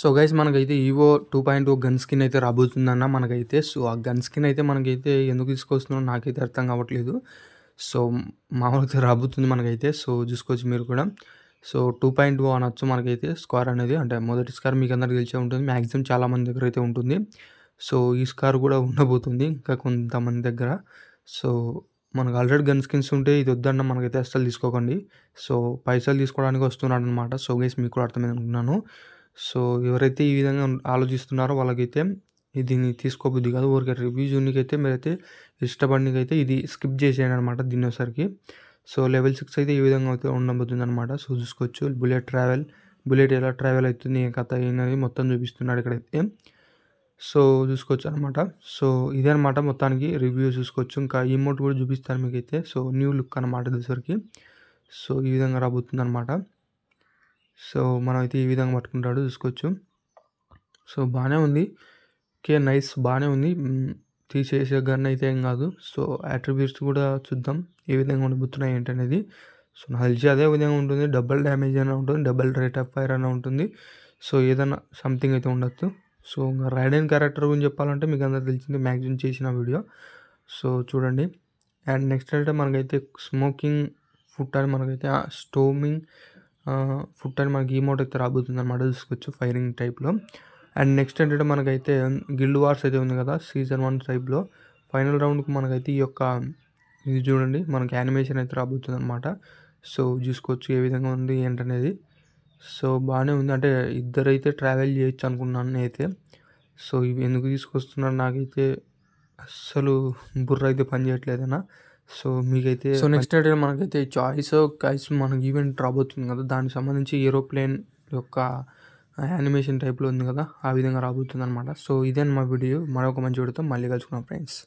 so guys మనకైతే evo two point two gun skin అయితే రాబోతుందన్న మనకైతే సో ఆ గన్ స్కిన్ అయితే మనకైతే ఎందుకు తీసుకొస్తున్నాం నాకైతే అర్థం కావట్లేదు సో మామూలుగా రాబోతుంది మనకైతే సో చూసుకోవచ్చు మీరు కూడా సో టూ పాయింట్ టూ అనొచ్చు మనకైతే స్కార్ అనేది అంటే మొదటి స్కార్ మీకు అందరికి తెలిసే ఉంటుంది మ్యాక్సిమం చాలామంది దగ్గర అయితే ఉంటుంది సో ఈ స్కార్ కూడా ఉండబోతుంది ఇంకా కొంతమంది దగ్గర సో మనకు ఆల్రెడీ గన్ స్కిన్స్ ఉంటే ఇది వద్దన్న మనకైతే అస్సలు తీసుకోకండి సో పైసలు తీసుకోవడానికి వస్తున్నాడు అనమాట సో గైస్ మీకు కూడా అర్థమైంది అనుకున్నాను సో ఎవరైతే ఈ విధంగా ఆలోచిస్తున్నారో వాళ్ళకైతే దీన్ని తీసుకోబుద్ది కాదు ఊరికే రివ్యూ జూనికైతే మీరైతే ఇష్టపడినకైతే ఇది స్కిప్ చేసేయండి అనమాట దీన్నోసరికి సో లెవెల్ సిక్స్ అయితే ఈ విధంగా అయితే ఉండబోతుంది అనమాట సో చూసుకోవచ్చు బుల్లెట్ ట్రావెల్ బుల్లెట్ ఎలా ట్రావెల్ అవుతుంది ఏ కథ అయినది మొత్తం చూపిస్తున్నాడు ఇక్కడైతే సో చూసుకోవచ్చు అనమాట సో ఇదే అనమాట మొత్తానికి రివ్యూ చూసుకోవచ్చు ఇంకా ఇమోట్ కూడా చూపిస్తాను మీకైతే సో న్యూ లుక్ అనమాట దీసరికి సో ఈ విధంగా రాబోతుంది అనమాట సో మనం అయితే ఈ విధంగా పట్టుకుంటాడు చూసుకోవచ్చు సో బాగానే ఉంది కే నైస్ బాగానే ఉంది తీసేసే గన్ అయితే ఏం కాదు సో అట్రిబ్యూట్స్ కూడా చూద్దాం ఏ విధంగా ఉండబోతున్నాయి ఏంటనేది సో నాకు తెలిసి అదే విధంగా ఉంటుంది డబల్ డ్యామేజ్ అయినా ఉంటుంది డబల్ రేట్ ఆఫ్ ఫైర్ అయినా ఉంటుంది సో ఏదైనా సంథింగ్ అయితే ఉండొచ్చు సో రైడెన్ క్యారెక్టర్ గురించి చెప్పాలంటే మీకు అందరూ తెలిసింది మ్యాక్సిమం చేసిన వీడియో సో చూడండి అండ్ నెక్స్ట్ అంటే మనకైతే స్మోకింగ్ ఫుడ్ అని మనకైతే స్టోమింగ్ ఫుట్ అని మనకి ఈ అయితే రాబోతుంది అనమాట చూసుకోవచ్చు ఫైరింగ్ టైప్లో అండ్ నెక్స్ట్ ఏంటంటే మనకైతే గిల్డ్ వార్స్ అయితే ఉంది కదా సీజన్ వన్ టైప్లో ఫైనల్ రౌండ్కి మనకైతే ఈ యొక్క ఇది చూడండి మనకి యానిమేషన్ అయితే రాబోతుంది అనమాట సో చూసుకోవచ్చు ఏ విధంగా ఉంది ఏంటనేది సో బాగానే ఉంది అంటే ఇద్దరైతే ట్రావెల్ చేయొచ్చు అనుకున్నాను అయితే సో ఇవి ఎందుకు తీసుకొస్తున్నాను నాకైతే అస్సలు బుర్ర అయితే పని చేయట్లేదన్నా సో మీకైతే సో నెక్స్ట్ అయితే మనకైతే చాయిస్ కైస్ మనకి ఈవెంట్ రాబోతుంది కదా దానికి సంబంధించి ఏరోప్లేన్ యొక్క యానిమేషన్ టైప్లో ఉంది కదా ఆ విధంగా రాబోతుంది అనమాట సో ఇదే మా వీడియో మరొక మంచి వీడియోతో మళ్ళీ కలుసుకున్నాం ఫ్రెండ్స్